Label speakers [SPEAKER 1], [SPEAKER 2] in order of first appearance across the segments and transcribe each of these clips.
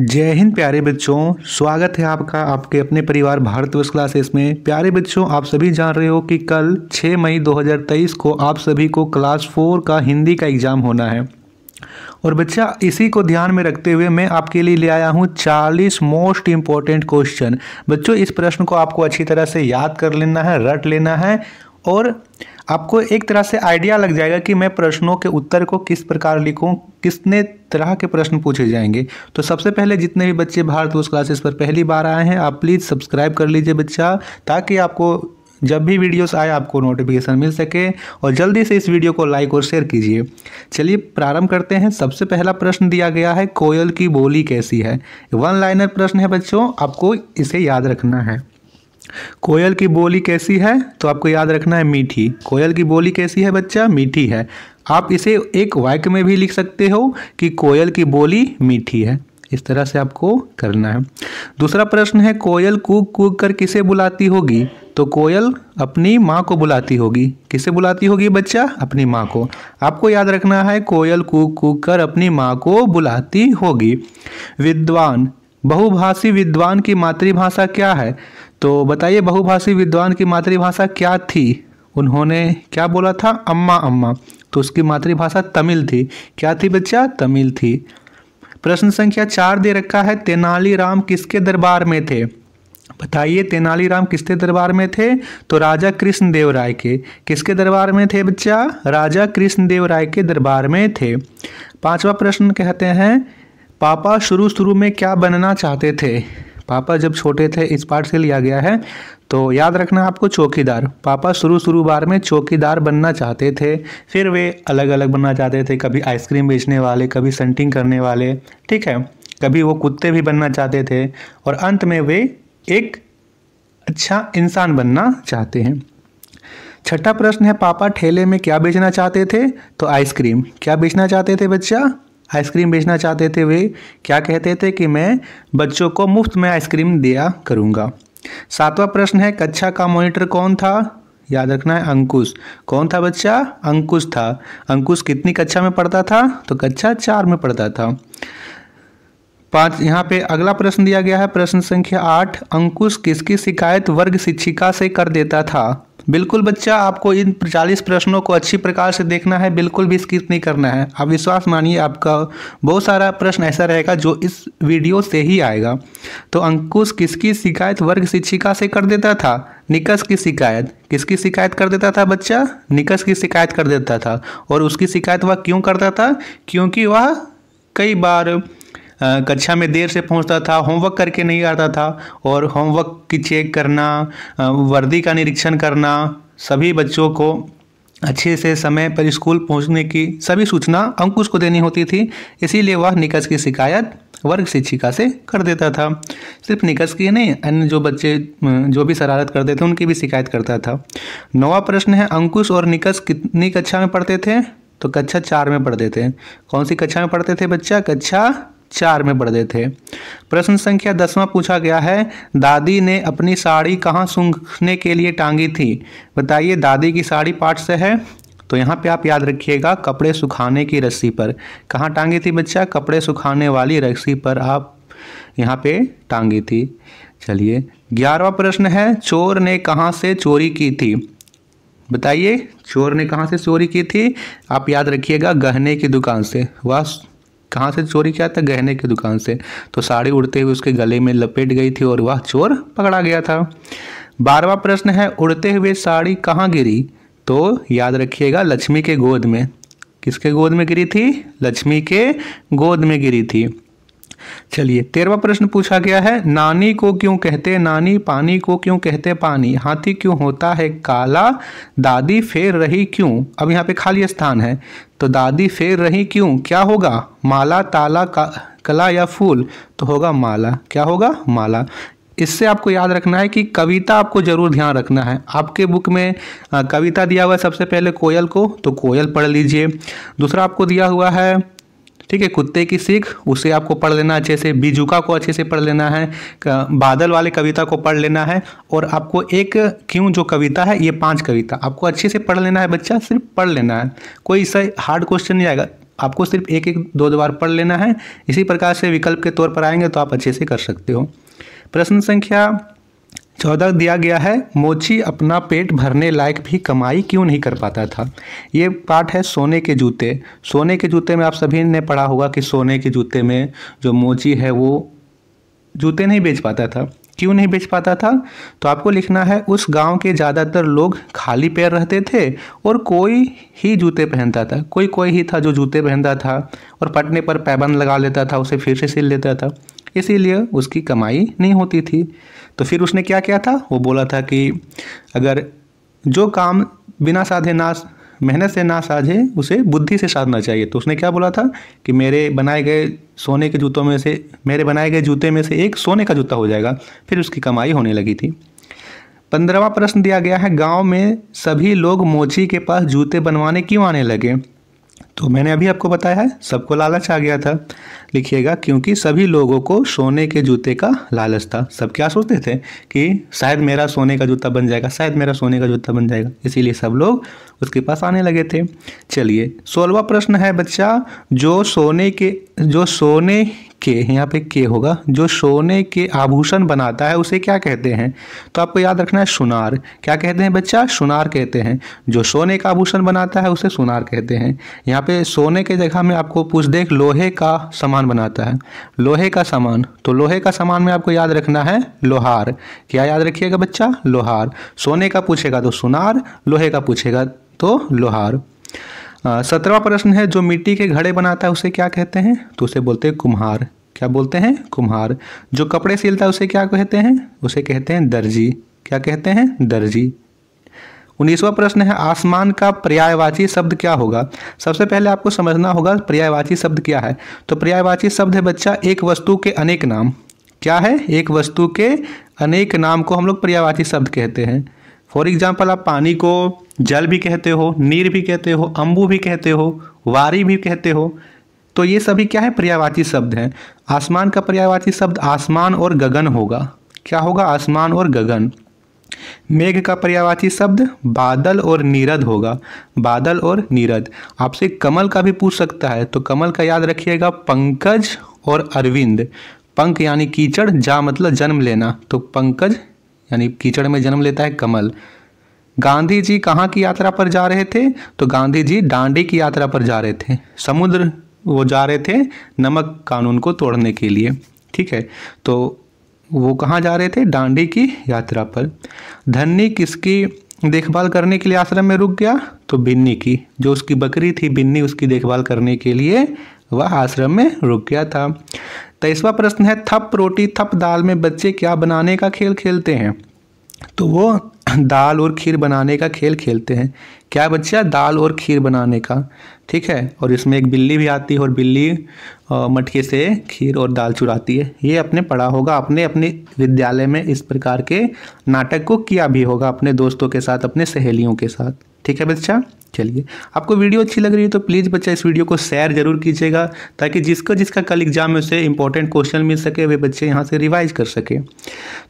[SPEAKER 1] जय हिंद प्यारे बच्चों स्वागत है आपका आपके अपने परिवार भारतवर्ष क्लासेस में प्यारे बच्चों आप सभी जान रहे हो कि कल 6 मई 2023 को आप सभी को क्लास फोर का हिंदी का एग्ज़ाम होना है और बच्चा इसी को ध्यान में रखते हुए मैं आपके लिए ले आया हूँ 40 मोस्ट इम्पॉर्टेंट क्वेश्चन बच्चों इस प्रश्न को आपको अच्छी तरह से याद कर लेना है रट लेना है और आपको एक तरह से आइडिया लग जाएगा कि मैं प्रश्नों के उत्तर को किस प्रकार लिखूं किसने तरह के प्रश्न पूछे जाएंगे तो सबसे पहले जितने भी बच्चे भारत क्लासेस पर पहली बार आए हैं आप प्लीज़ सब्सक्राइब कर लीजिए बच्चा ताकि आपको जब भी वीडियोस आए आपको नोटिफिकेशन मिल सके और जल्दी से इस वीडियो को लाइक और शेयर कीजिए चलिए प्रारंभ करते हैं सबसे पहला प्रश्न दिया गया है कोयल की बोली कैसी है वन लाइनर प्रश्न है बच्चों आपको इसे याद रखना है कोयल की बोली कैसी है तो आपको याद रखना है मीठी कोयल की बोली कैसी है बच्चा मीठी है आप इसे एक वाक्य में भी लिख सकते हो कि कोयल की बोली मीठी है इस तरह से आपको करना है दूसरा प्रश्न है कोयल कूक कूक कर किसे बुलाती होगी तो कोयल अपनी माँ को बुलाती होगी किसे बुलाती होगी बच्चा अपनी माँ को आपको याद रखना है कोयल कूक कूक कर अपनी माँ को बुलाती होगी विद्वान बहुभाषी विद्वान की मातृभाषा क्या है तो बताइए बहुभाषी विद्वान की मातृभाषा क्या थी उन्होंने क्या बोला था अम्मा अम्मा तो उसकी मातृभाषा तमिल थी क्या थी बच्चा तमिल थी प्रश्न संख्या चार दे रखा है तेनालीराम किसके दरबार में थे बताइए तेनालीराम किसके दरबार में थे तो राजा कृष्णदेव राय के किसके दरबार में थे बच्चा राजा कृष्णदेव राय के दरबार में थे पांचवा प्रश्न कहते हैं पापा शुरू शुरू में क्या बनना चाहते थे पापा जब छोटे थे इस पार्ट से लिया गया है तो याद रखना आपको चौकीदार पापा शुरू शुरू बार में चौकीदार बनना चाहते थे फिर वे अलग अलग बनना चाहते थे कभी आइसक्रीम बेचने वाले कभी सेंटिंग करने वाले ठीक है कभी वो कुत्ते भी बनना चाहते थे और अंत में वे एक अच्छा इंसान बनना चाहते हैं छठा प्रश्न है पापा ठेले में क्या बेचना चाहते थे तो आइसक्रीम क्या बेचना चाहते थे बच्चा आइसक्रीम बेचना चाहते थे वे क्या कहते थे कि मैं बच्चों को मुफ्त में आइसक्रीम दिया करूँगा सातवां प्रश्न है कक्षा का मॉनिटर कौन था याद रखना है अंकुश कौन था बच्चा अंकुश था अंकुश कितनी कक्षा में पढ़ता था तो कक्षा चार में पढ़ता था पाँच यहाँ पे अगला प्रश्न दिया गया है प्रश्न संख्या आठ अंकुश किसकी शिकायत वर्ग शिक्षिका से कर देता था बिल्कुल बच्चा आपको इन चालीस प्रश्नों को अच्छी प्रकार से देखना है बिल्कुल भी स्किप नहीं करना है आप विश्वास मानिए आपका बहुत सारा प्रश्न ऐसा रहेगा जो इस वीडियो से ही आएगा तो अंकुश किसकी शिकायत वर्ग शिक्षिका से कर देता था निकस की शिकायत किसकी शिकायत कर देता था बच्चा निकस की शिकायत कर देता था और उसकी शिकायत वह क्यों करता था क्योंकि वह कई बार कक्षा में देर से पहुंचता था होमवर्क करके नहीं आता था और होमवर्क की चेक करना वर्दी का निरीक्षण करना सभी बच्चों को अच्छे से समय पर स्कूल पहुंचने की सभी सूचना अंकुश को देनी होती थी इसीलिए वह निकस की शिकायत वर्ग शिक्षिका से कर देता था सिर्फ निकस की नहीं अन्य जो बच्चे जो भी शरारत करते थे उनकी भी शिकायत करता था नवा प्रश्न है अंकुश और निकस कितनी कक्षा में पढ़ते थे तो कक्षा चार में पढ़ते थे कौन सी कक्षा में पढ़ते थे बच्चा कक्षा चार में गए थे प्रश्न संख्या दसवां पूछा गया है दादी ने अपनी साड़ी कहाँ सूंघने के लिए टांगी थी बताइए दादी की साड़ी पार्ट से है तो यहाँ पे आप याद रखिएगा कपड़े सुखाने की रस्सी पर कहाँ टांगी थी बच्चा कपड़े सुखाने वाली रस्सी पर आप यहाँ पे टांगी थी चलिए ग्यारहवा प्रश्न है चोर ने कहाँ से चोरी की थी बताइए चोर ने कहाँ से चोरी की थी आप याद रखिएगा गहने की दुकान से वह कहाँ से चोरी किया था गहने की दुकान से तो साड़ी उड़ते हुए उसके गले में लपेट गई थी और वह चोर पकड़ा गया था बारहवा प्रश्न है उड़ते हुए साड़ी कहाँ गिरी तो याद रखिएगा लक्ष्मी के गोद में किसके गोद में गिरी थी लक्ष्मी के गोद में गिरी थी चलिए तेरवा प्रश्न पूछा गया है नानी को क्यों कहते नानी पानी को क्यों कहते पानी हाथी क्यों होता है काला दादी फेर रही क्यों अब यहाँ पे खाली स्थान है तो दादी फेर रही क्यों क्या होगा माला ताला का कला या फूल तो होगा माला क्या होगा माला इससे आपको याद रखना है कि कविता आपको ज़रूर ध्यान रखना है आपके बुक में कविता दिया हुआ है सबसे पहले कोयल को तो कोयल पढ़ लीजिए दूसरा आपको दिया हुआ है ठीक है कुत्ते की सीख उसे आपको पढ़ लेना अच्छे से बीजुका को अच्छे से पढ़ लेना है बादल वाले कविता को पढ़ लेना है और आपको एक क्यों जो कविता है ये पांच कविता आपको अच्छे से पढ़ लेना है बच्चा सिर्फ पढ़ लेना है कोई ऐसा हार्ड क्वेश्चन नहीं आएगा आपको सिर्फ एक एक दो दो बार पढ़ लेना है इसी प्रकार से विकल्प के तौर पर आएंगे तो आप अच्छे से कर सकते हो प्रश्न संख्या चौदह दिया गया है मोची अपना पेट भरने लायक भी कमाई क्यों नहीं कर पाता था ये पार्ट है सोने के जूते सोने के जूते में आप सभी ने पढ़ा होगा कि सोने के जूते में जो मोची है वो जूते नहीं बेच पाता था क्यों नहीं बेच पाता था तो आपको लिखना है उस गांव के ज़्यादातर लोग खाली पैर रहते थे और कोई ही जूते पहनता था कोई कोई ही था जो जूते पहनता था और पटने पर पैबंद लगा लेता था उसे फिर से सिल लेता था इसीलिए उसकी कमाई नहीं होती थी तो फिर उसने क्या किया था वो बोला था कि अगर जो काम बिना साधे ना मेहनत से ना साधे उसे बुद्धि से साधना चाहिए तो उसने क्या बोला था कि मेरे बनाए गए सोने के जूतों में से मेरे बनाए गए जूते में से एक सोने का जूता हो जाएगा फिर उसकी कमाई होने लगी थी पंद्रहवा प्रश्न दिया गया है गांव में सभी लोग मोची के पास जूते बनवाने क्यों आने लगे तो मैंने अभी आपको बताया है सबको लालच आ गया था लिखिएगा क्योंकि सभी लोगों को सोने के जूते का लालच था सब क्या सोचते थे कि शायद मेरा सोने का जूता बन जाएगा शायद मेरा सोने का जूता बन जाएगा इसीलिए सब लोग उसके पास आने लगे थे चलिए सोलवा प्रश्न है बच्चा जो सोने के जो सोने के यहाँ पे के होगा जो सोने के आभूषण बनाता है उसे क्या कहते हैं तो आपको याद रखना है सुनार क्या कहते हैं बच्चा सुनार कहते हैं जो सोने का आभूषण बनाता है उसे सुनार कहते हैं यहाँ पे सोने के जगह में आपको पूछ देख लोहे का सामान बनाता है लोहे का सामान तो लोहे का सामान में आपको याद रखना है लोहार क्या याद रखिएगा बच्चा लोहार सोने का पूछेगा तो सुनार लोहे का पूछेगा तो लोहार सत्रहवा प्रश्न है जो मिट्टी के घड़े बनाता है उसे क्या कहते हैं तो उसे बोलते हैं कुम्हार क्या बोलते हैं कुम्हार जो कपड़े सिलता है उसे क्या कहते हैं उसे कहते हैं दर्जी क्या कहते हैं दर्जी उन्नीसवा प्रश्न है आसमान का पर्यायवाची शब्द क्या होगा सबसे पहले आपको समझना होगा पर्यायवाची शब्द क्या है तो पर्यायवाची शब्द है बच्चा एक वस्तु के अनेक नाम क्या है एक वस्तु के अनेक नाम को हम लोग पर्यायवाची शब्द कहते हैं फॉर एग्जाम्पल आप पानी को जल भी कहते हो नीर भी कहते हो अंबु भी कहते हो वारी भी कहते हो तो ये सभी क्या है पर्यायवाची शब्द हैं आसमान का पर्यायवाची शब्द आसमान और गगन होगा क्या होगा आसमान और गगन मेघ का पर्यायवाची शब्द बादल और नीरद होगा बादल और नीरद आपसे कमल का भी पूछ सकता है तो कमल का याद रखिएगा पंकज और अरविंद पंक यानी कीचड़ जा मतलब जन्म लेना तो पंकज यानी कीचड़ में जन्म लेता है कमल गांधी जी कहाँ की यात्रा पर जा रहे थे तो गांधी जी डांडी की यात्रा पर जा रहे थे समुद्र वो जा रहे थे नमक कानून को तोड़ने के लिए ठीक है तो वो कहाँ जा रहे थे डांडी की यात्रा पर धनी किसकी देखभाल करने के लिए आश्रम में रुक गया तो बिन्नी की जो उसकी बकरी थी बिन्नी उसकी देखभाल करने के लिए वह आश्रम में रुक गया था तेईसवा तो प्रश्न है थप रोटी थप दाल में बच्चे क्या बनाने का खेल खेलते हैं तो वो दाल और खीर बनाने का खेल खेलते हैं क्या बच्चा दाल और खीर बनाने का ठीक है और इसमें एक बिल्ली भी आती है और बिल्ली मटके से खीर और दाल चुराती है ये अपने पढ़ा होगा आपने अपने विद्यालय में इस प्रकार के नाटक को किया भी होगा अपने दोस्तों के साथ अपने सहेलियों के साथ ठीक है बच्चा चलिए आपको वीडियो अच्छी लग रही है तो प्लीज़ बच्चा इस वीडियो को शेयर जरूर कीजिएगा ताकि जिसको जिसका कल एग्जाम में उसे इंपॉर्टेंट क्वेश्चन मिल सके वे बच्चे यहाँ से रिवाइज कर सके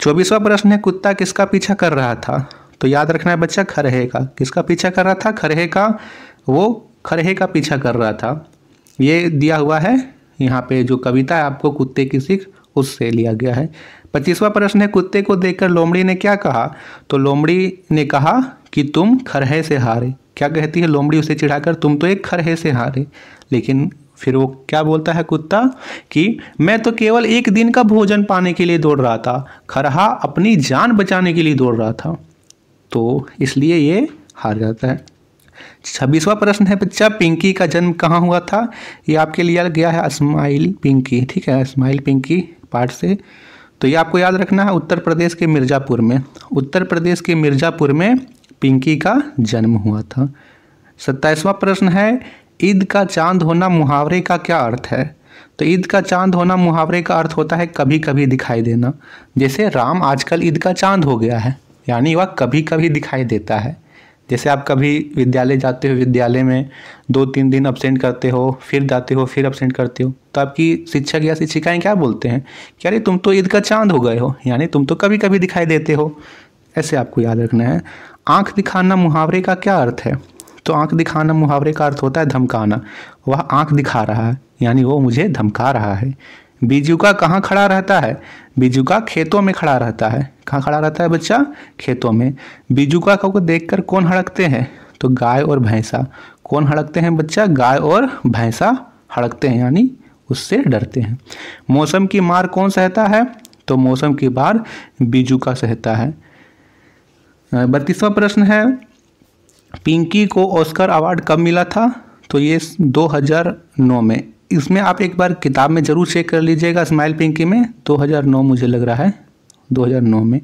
[SPEAKER 1] चौबीसवा प्रश्न है कुत्ता किसका पीछा कर रहा था तो याद रखना है बच्चा खरहे का किसका पीछा कर रहा था खरहे का वो खरहे का पीछा कर रहा था ये दिया हुआ है यहाँ पे जो कविता है आपको कुत्ते की सीख उससे लिया गया है पच्चीसवा प्रश्न है कुत्ते को देखकर लोमड़ी ने क्या कहा तो लोमड़ी ने कहा कि तुम खरहे से हारे क्या कहती है लोमड़ी उसे चिढ़ाकर तुम तो एक खरहे से हारे लेकिन फिर वो क्या बोलता है कुत्ता कि मैं तो केवल एक दिन का भोजन पाने के लिए दौड़ रहा था खरहा अपनी जान बचाने के लिए दौड़ रहा था तो इसलिए ये हार जाता है छब्बीसवा प्रश्न है बच्चा पिंकी का जन्म कहाँ हुआ था ये आपके लिए गया है स्माइल पिंकी ठीक है स्माइल पिंकी पार्ट से तो ये आपको याद रखना है उत्तर प्रदेश के मिर्ज़ापुर में उत्तर प्रदेश के मिर्ज़ापुर में पिंकी का जन्म हुआ था सत्ताईसवां प्रश्न है ईद का चांद होना मुहावरे का क्या अर्थ है तो ईद का चांद होना मुहावरे का अर्थ होता है कभी कभी दिखाई देना जैसे राम आजकल ईद का चांद हो गया है यानी वह कभी कभी दिखाई देता है जैसे आप कभी विद्यालय जाते हो विद्यालय में दो तीन दिन अब्सेंट करते हो फिर जाते हो फिर अब्सेंट करते हो तो आपकी शिक्षक या शिक्षिकाएँ क्या बोलते हैं कि अरे तुम तो ईद का चांद हो गए हो यानी तुम तो कभी कभी दिखाई देते हो ऐसे आपको याद रखना है आँख दिखाना मुहावरे का क्या अर्थ है तो आँख दिखाना मुहावरे का अर्थ होता है धमकाना वह आँख दिखा रहा है यानी वो मुझे धमका रहा है बीजुका कहाँ खड़ा रहता है बीजुका खेतों में खड़ा रहता है कहाँ खड़ा रहता है बच्चा खेतों में बीजुका को देखकर कौन हड़कते हैं तो गाय और भैंसा कौन हड़कते हैं बच्चा गाय और भैंसा हड़कते हैं यानी उससे डरते हैं मौसम की मार कौन सहता है तो मौसम की मार बीजुका सहता है बत्तीसवा प्रश्न है पिंकी को ऑस्कर अवार्ड कब मिला था तो ये 2009 में इसमें आप एक बार किताब में ज़रूर चेक कर लीजिएगा स्माइल पिंकी में 2009 मुझे लग रहा है 2009 में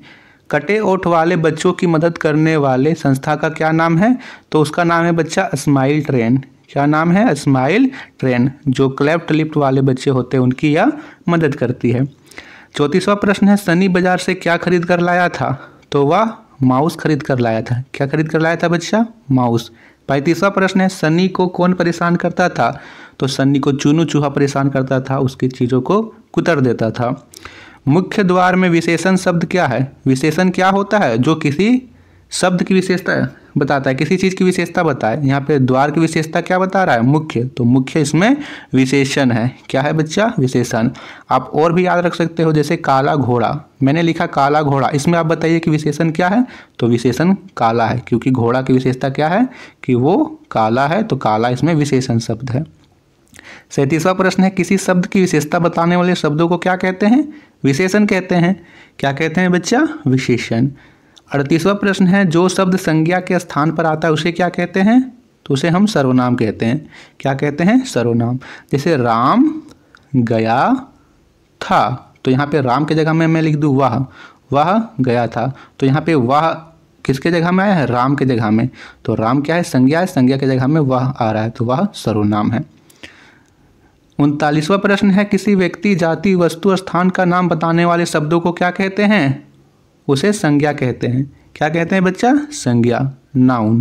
[SPEAKER 1] कटे ओठ वाले बच्चों की मदद करने वाले संस्था का क्या नाम है तो उसका नाम है बच्चा स्माइल ट्रेन क्या नाम है स्माइल ट्रेन जो क्लेफ्ट लिफ्ट वाले बच्चे होते हैं उनकी यह मदद करती है चौंतीसवा प्रश्न है सनी बाजार से क्या खरीद कर लाया था तो वह माउस खरीद कर लाया था क्या खरीद कर लाया था बच्चा माउस पैंतीसवा प्रश्न है सनी को कौन परेशान करता था तो सन्नी को चूनू चूहा परेशान करता था उसकी चीज़ों को कुतर देता था मुख्य द्वार में विशेषण शब्द क्या है विशेषण क्या होता है जो किसी शब्द की विशेषता बताता है किसी चीज़ की विशेषता बताए यहाँ पे द्वार की विशेषता क्या बता रहा है मुख्य तो मुख्य इसमें विशेषण है क्या है बच्चा विशेषण आप और भी याद रख सकते हो जैसे काला घोड़ा मैंने लिखा काला घोड़ा इसमें आप बताइए कि विशेषण क्या है तो विशेषण काला है क्योंकि घोड़ा की विशेषता क्या है कि वो काला है तो काला इसमें विशेषण शब्द है सैंतीसवा प्रश्न है किसी शब्द की विशेषता बताने वाले शब्दों को क्या कहते हैं विशेषण कहते हैं क्या कहते हैं बच्चा विशेषण अड़तीसवा प्रश्न है जो शब्द संज्ञा के स्थान पर आता है उसे क्या कहते हैं तो उसे हम सर्वनाम कहते हैं क्या कहते हैं सर्वनाम जैसे राम गया था तो यहाँ पे राम के जगह में मैं लिख दूँ वह वह गया था तो यहाँ पे वह किसके जगह में आया है राम के जगह में तो राम क्या है संज्ञा है संज्ञा के जगह में वह आ रहा है तो वह सर्वनाम है उनतालीसवां प्रश्न है किसी व्यक्ति जाति वस्तु स्थान का नाम बताने वाले शब्दों को क्या कहते हैं उसे संज्ञा कहते हैं क्या कहते हैं बच्चा संज्ञा नाउन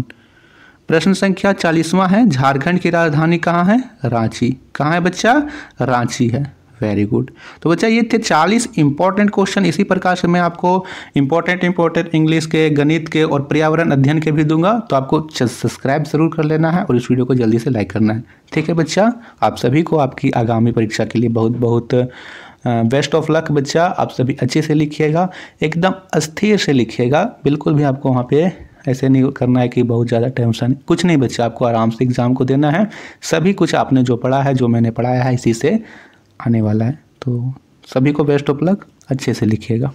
[SPEAKER 1] प्रश्न संख्या चालीसवां है झारखंड की राजधानी कहाँ है रांची कहाँ है बच्चा रांची है वेरी गुड तो बच्चा ये थे 40 इंपॉर्टेंट क्वेश्चन इसी प्रकार से मैं आपको इंपॉर्टेंट इंपॉर्टेंट इंग्लिश के गणित के और पर्यावरण अध्ययन के भी दूंगा तो आपको सब्सक्राइब जरूर कर लेना है और इस वीडियो को जल्दी से लाइक करना है ठीक है बच्चा आप सभी को आपकी आगामी परीक्षा के लिए बहुत बहुत बेस्ट ऑफ लक बच्चा आप सभी अच्छे से लिखिएगा एकदम अस्थिर से लिखिएगा बिल्कुल भी आपको वहाँ पे ऐसे नहीं करना है कि बहुत ज़्यादा टेंशन कुछ नहीं बच्चा आपको आराम से एग्ज़ाम को देना है सभी कुछ आपने जो पढ़ा है जो मैंने पढ़ाया है इसी से आने वाला है तो सभी को बेस्ट ऑफ लक अच्छे से लिखिएगा